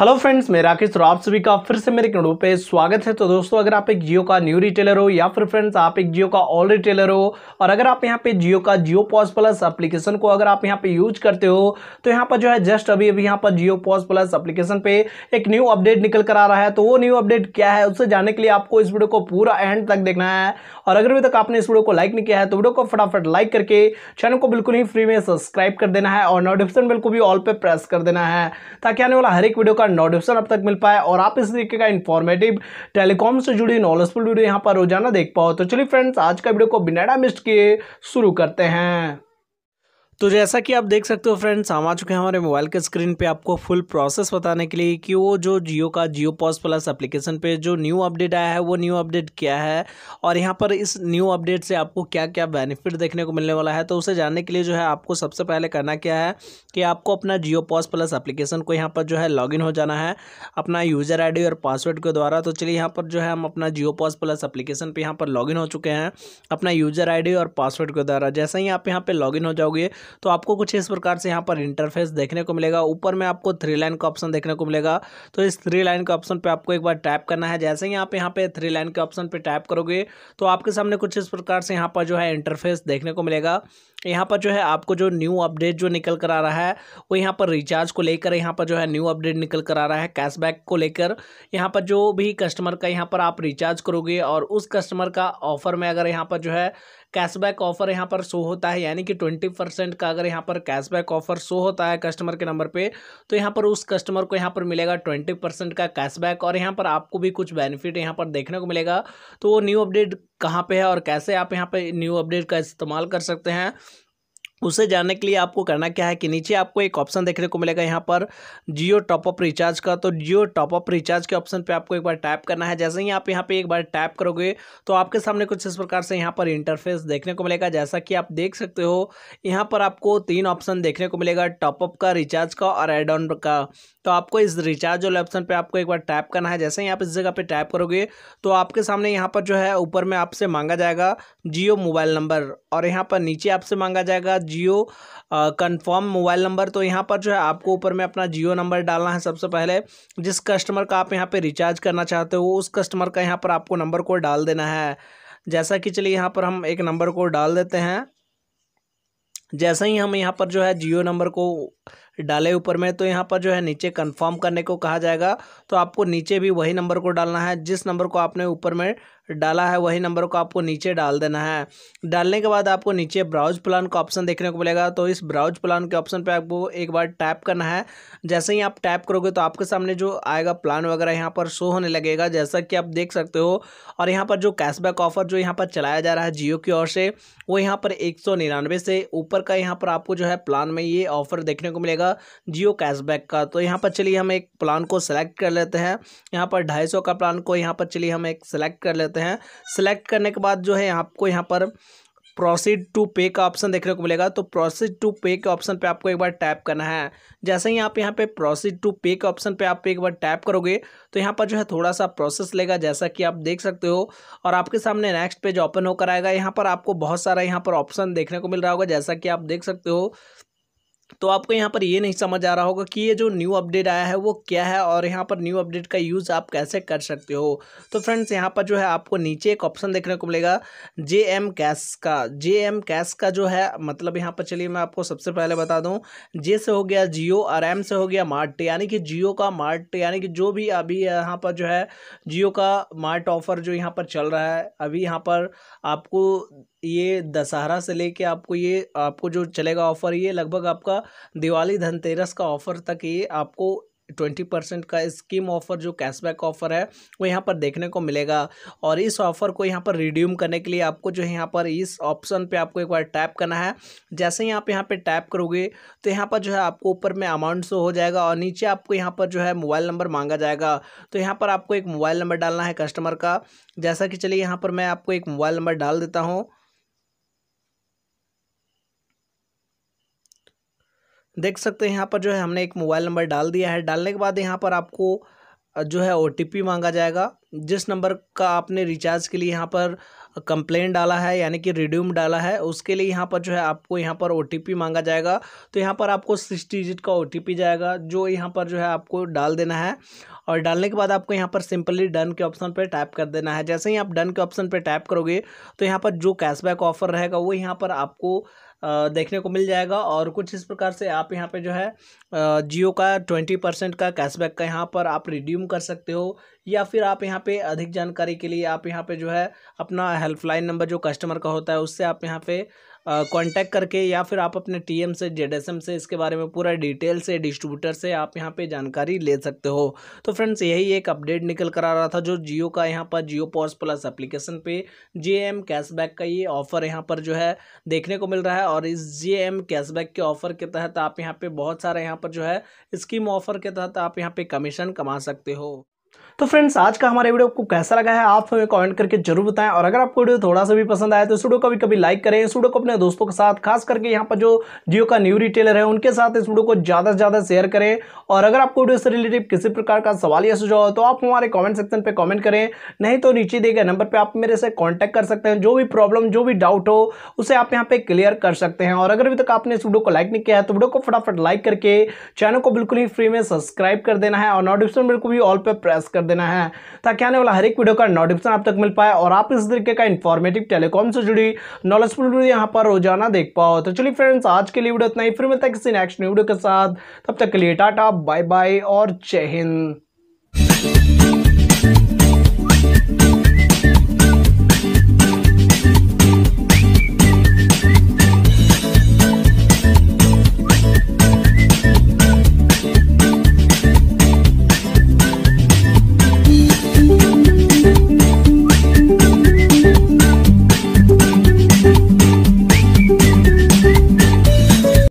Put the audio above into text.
hello friends मैं राकेश तो आप सभी का फिर से मेरे कनडू पे स्वागत है तो दोस्तों अगर आप एक जियो का न्यू रिटेलर हो या फिर फ्रेंड्स आप एक जियो का ऑल रिटेलर हो और अगर आप यहाँ पे जियो का जियो पॉज प्लस एप्लीकेशन को अगर आप यहाँ पे यूज करते हो तो यहाँ पर जो है जस्ट अभी अभी यहाँ पर जियो पॉज प्लस एप्लीकेशन पर एक न्यू अपडेट निकल कर आ रहा है तो वो न्यू अपडेट क्या है उससे जानने के लिए आपको इस वीडियो को पूरा एंड तक देखना है और अगर अभी तक आपने इस वीडियो को लाइक नहीं किया है तो वीडियो को फटाफट लाइक करके चैनल को बिल्कुल ही फ्री में सब्सक्राइब कर देना है और नोटिफिकेशन बिल को भी ऑल पर प्रेस कर देना है ताकि आने वाला हर एक वीडियो का का नोटिफिकेशन अब तक मिल पाए और आप इस तरीके का इन्फॉर्मेटिव टेलीकॉम से जुड़ी नॉलेजफुल वीडियो यहाँ पर रोजाना देख पाओ तो चलिए फ्रेंड्स आज का वीडियो को बिनाडा मिस्ट किए शुरू करते हैं तो जैसा कि आप देख सकते हो फ्रेंड्स हम आ चुके हैं हमारे मोबाइल के स्क्रीन पे आपको फुल प्रोसेस बताने के लिए कि वो जो जियो का जियो पॉस प्लस एप्लीकेशन पे जो न्यू अपडेट आया है वो न्यू अपडेट क्या है और यहाँ पर इस न्यू अपडेट से आपको क्या क्या बेनिफिट देखने को मिलने वाला है तो उसे जानने के लिए जो है आपको सबसे पहले करना क्या है कि आपको अपना जियो पॉस प्लस एप्लीकेशन को यहाँ पर जो है लॉगिन हो जाना है अपना यूज़र आई और पासवर्ड के द्वारा तो चलिए यहाँ पर जो है हम अपना जियो पॉस प्लस एप्लीकेशन पर यहाँ पर लॉगिन हो चुके हैं अपना यूज़र आई और पासवर्ड के द्वारा जैसे ही आप यहाँ पर लॉगिन हो जाओगे तो आपको कुछ इस प्रकार से यहाँ पर इंटरफेस देखने को मिलेगा ऊपर में आपको थ्री लाइन का ऑप्शन देखने को मिलेगा तो इस थ्री लाइन के ऑप्शन पर आपको एक बार टैप करना है जैसे ही आप यहाँ पर थ्री लाइन के ऑप्शन पर टैप करोगे तो आपके सामने कुछ इस प्रकार से यहाँ पर जो है इंटरफेस देखने को मिलेगा यहाँ पर जो है आपको जो न्यू अपडेट जो निकल कर आ रहा है वो यहाँ पर रिचार्ज को लेकर यहाँ पर जो है न्यू अपडेट निकल कर आ रहा है कैशबैक को लेकर यहाँ पर जो भी कस्टमर का यहाँ पर आप रिचार्ज करोगे और उस कस्टमर का ऑफर में अगर यहाँ पर जो है कैशबैक ऑफर यहाँ पर शो होता है यानी कि ट्वेंटी परसेंट का अगर यहाँ पर कैशबैक ऑफर शो होता है कस्टमर के नंबर पे तो यहाँ पर उस कस्टमर को यहाँ पर मिलेगा ट्वेंटी परसेंट का कैशबैक और यहाँ पर आपको भी कुछ बेनिफिट यहाँ पर देखने को मिलेगा तो वो न्यू अपडेट कहाँ पे है और कैसे आप यहाँ पे न्यू अपडेट का इस्तेमाल कर सकते हैं उसे जानने के लिए आपको करना क्या है कि नीचे आपको एक ऑप्शन देखने को मिलेगा यहाँ पर जियो टॉपअप रिचार्ज का तो जियो टॉपअप रिचार्ज के ऑप्शन पे आपको एक बार टैप करना है जैसे ही आप यहाँ पे एक बार टैप करोगे तो आपके सामने कुछ इस प्रकार से यहाँ पर इंटरफेस देखने को मिलेगा जैसा कि आप देख सकते हो यहाँ पर आपको तीन ऑप्शन देखने को मिलेगा टॉपअप का रिचार्ज का और एड ऑन का तो आपको इस रिचार्ज वाले ऑप्शन पर आपको एक बार टैप करना है जैसे ही आप इस जगह पर टैप करोगे तो आपके सामने यहाँ पर जो है ऊपर में आपसे मांगा जाएगा जियो मोबाइल नंबर और यहाँ पर नीचे आपसे मांगा जाएगा जियो कंफर्म मोबाइल नंबर तो यहाँ पर जो है आपको ऊपर में अपना जियो नंबर डालना है सबसे पहले जिस कस्टमर का आप यहाँ पर रिचार्ज करना चाहते हो उस कस्टमर का यहाँ पर आपको नंबर को डाल देना है जैसा कि चलिए यहाँ पर हम एक नंबर को डाल देते हैं जैसे ही हम यहाँ पर जो है जियो नंबर को डाले ऊपर में तो यहाँ पर जो है नीचे कन्फर्म करने को कहा जाएगा तो आपको नीचे भी वही नंबर को डालना है जिस नंबर को आपने ऊपर में डाला है वही नंबर को आपको नीचे डाल देना है डालने के बाद आपको नीचे ब्राउज प्लान का ऑप्शन देखने को मिलेगा तो इस ब्राउज प्लान के ऑप्शन पे आपको एक बार टैप करना है जैसे ही आप टैप करोगे तो आपके सामने जो आएगा प्लान वगैरह यहाँ पर शो होने लगेगा जैसा कि आप देख सकते हो और यहाँ पर जो कैशबैक ऑफर जो यहाँ पर चलाया जा रहा है जियो की ओर से वो यहाँ पर एक से ऊपर का यहाँ पर आपको जो है प्लान में ये ऑफर देखने को मिलेगा रहेगा जियो कैशबैक का तो यहाँ पर चलिए हम एक प्लान को सेलेक्ट कर लेते हैं यहाँ पर ढाई सौ का प्लान को यहाँ पर चलिए हम एक सेलेक्ट कर लेते हैं सेलेक्ट करने के बाद जो है आपको यहाँ पर प्रोसीड टू पे का ऑप्शन देखने को मिलेगा तो प्रोसीड टू पे के ऑप्शन पे आपको एक बार टैप करना है जैसे ही आप यहाँ पे प्रोसीड टू पे के ऑप्शन पे आप एक बार टैप करोगे तो यहाँ पर जो है थोड़ा सा प्रोसेस लेगा जैसा कि आप देख सकते हो और आपके सामने नेक्स्ट पेज ओपन होकर आएगा यहाँ पर आपको बहुत सारा यहाँ पर ऑप्शन देखने को मिल रहा होगा जैसा कि आप देख सकते हो तो आपको यहाँ पर ये नहीं समझ आ रहा होगा कि ये जो न्यू अपडेट आया है वो क्या है और यहाँ पर न्यू अपडेट का यूज़ आप कैसे कर सकते हो तो फ्रेंड्स यहाँ पर जो है आपको नीचे एक ऑप्शन देखने को मिलेगा जे एम कैश का जे एम कैश का जो है मतलब यहाँ पर चलिए मैं आपको सबसे पहले बता दूँ जे से हो गया जियो और एम से हो गया मार्ट यानी कि जियो का मार्ट यानी कि जो भी अभी यहाँ पर जो है जियो का मार्ट ऑफ़र जो यहाँ पर चल रहा है अभी यहाँ पर आपको ये दशहरा से लेके आपको ये आपको जो चलेगा ऑफ़र ये लगभग आपका दिवाली धनतेरस का ऑफ़र तक ये आपको ट्वेंटी परसेंट का स्कीम ऑफ़र जो कैशबैक ऑफ़र है वो यहाँ पर देखने को मिलेगा और इस ऑफ़र को यहाँ पर रिड्यूम करने के लिए आपको जो है यहाँ पर इस ऑप्शन पे आपको एक बार टैप करना है जैसे ही आप यहाँ पे टैप करोगे तो यहाँ पर जो है आपको ऊपर में अमाउंट शो हो जाएगा और नीचे आपको यहाँ पर जो है मोबाइल नंबर मांगा जाएगा तो यहाँ पर आपको एक मोबाइल नंबर डालना है कस्टमर का जैसा कि चलिए यहाँ पर मैं आपको एक मोबाइल नंबर डाल देता हूँ देख सकते हैं यहाँ पर जो है हमने एक मोबाइल नंबर डाल दिया है डालने के बाद यहाँ पर आपको जो है ओ मांगा जाएगा जिस नंबर का आपने रिचार्ज के लिए यहाँ पर कंप्लेन डाला है यानी कि रिड्यूम डाला है उसके लिए यहाँ पर जो है आपको यहाँ पर ओ मांगा जाएगा तो यहाँ पर आपको सिक्स डिजिट का ओ जाएगा जो यहाँ पर जो है आपको डाल देना है और डालने के बाद आपको यहाँ पर सिंपली डन के ऑप्शन पर टैप कर देना है जैसे ही आप डन के ऑप्शन पर टैप करोगे तो यहाँ पर जो कैशबैक ऑफर रहेगा वो यहाँ पर आपको देखने को मिल जाएगा और कुछ इस प्रकार से आप यहाँ पे जो है जियो का ट्वेंटी परसेंट का कैशबैक का यहाँ पर आप रिड्यूम कर सकते हो या फिर आप यहाँ पे अधिक जानकारी के लिए आप यहाँ पे जो है अपना हेल्पलाइन नंबर जो कस्टमर का होता है उससे आप यहाँ पे कांटेक्ट करके या फिर आप अपने टीएम से जेडएसएम से इसके बारे में पूरा डिटेल से डिस्ट्रीब्यूटर से आप यहाँ पे जानकारी ले सकते हो तो फ्रेंड्स यही एक अपडेट निकल कर आ रहा था जो जियो का यहाँ पर जियो पॉस प्लस एप्लीकेशन पे जे एम कैशबैक का ये ऑफ़र यहाँ पर जो है देखने को मिल रहा है और इस जे एम कैशबैक के ऑफ़र के तहत आप यहाँ पर बहुत सारे यहाँ पर जो है स्कीम ऑफ़र के तहत आप यहाँ पर कमीशन कमा सकते हो तो फ्रेंड्स आज का हमारा वीडियो आपको कैसा लगा है आप हमें कमेंट करके जरूर बताएं और अगर आपको वीडियो थोड़ा सा भी पसंद आया तो इस वीडियो को भी कभी लाइक करें इस वीडियो को अपने दोस्तों के साथ खास करके यहाँ पर जो जियो का न्यू रिटेलर है उनके साथ इस वीडियो को ज़्यादा से ज़्यादा शेयर करें और अगर आपको वीडियो से रिलेटेड किसी प्रकार का सवाल या सुझाव हो तो आप हमारे कॉमेंट सेक्शन पर कॉमेंट करें नहीं तो नीचे दिए गए नंबर पर आप मेरे से कॉन्टैक्ट कर सकते हैं जो भी प्रॉब्लम जो भी डाउट हो उसे आप यहाँ पर क्लियर कर सकते हैं और अगर अभी तक आपने इस वीडियो को लाइक नहीं किया है तो वीडियो को फटाफट लाइक करके चैनल को बिल्कुल ही फ्री में सब्सक्राइब कर देना है और नोटिफिकेशन बिल्कुल भी ऑल पर प्रेस कर देना है ताकि आने वाला हर एक वीडियो का नोटिफिकेशन आप तक मिल पाए और आप इस तरीके का इन्फॉर्मेटिव टेलीकॉम से जुड़ी नॉलेजफुल यहाँ पर रोजाना देख पाओ तो चलिए फ्रेंड्स आज के लिए वीडियो इतना ही फिर मिलता है किसी नेक्स्ट वीडियो के साथ तब तक के लिए टाटा बाय बाय और जय हिंद